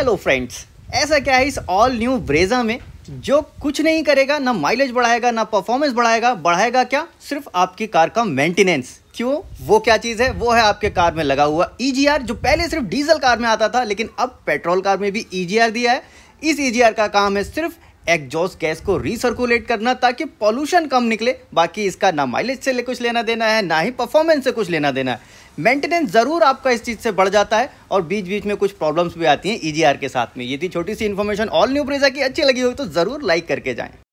hello friends ऐसा क्या है इस ऑल न्यू ब्रेजा में जो कुछ नहीं करेगा ना माइलेज बढ़ाएगा ना परफॉर्मेंस बढ़ाएगा बढ़ाएगा क्या सिर्फ आपकी कार का मेंटेनेंस क्यों वो क्या चीज़ है वो है आपके कार में लगा हुआ ई e जो पहले सिर्फ डीजल कार में आता था लेकिन अब पेट्रोल कार में भी ई e दिया है इस ई e का काम है सिर्फ एग्जॉस्ट गैस को रिसर्कुलेट करना ताकि पॉल्यूशन कम निकले बाकी इसका ना माइलेज से ले कुछ लेना देना है ना ही परफॉर्मेंस से कुछ लेना देना है मेंटेनेंस ज़रूर आपका इस चीज़ से बढ़ जाता है और बीच बीच में कुछ प्रॉब्लम्स भी आती हैं ई e के साथ में ये थी छोटी सी इन्फॉर्मेशन ऑल न्यू प्रेजा की अच्छी लगी हुई तो ज़रूर लाइक करके जाएँ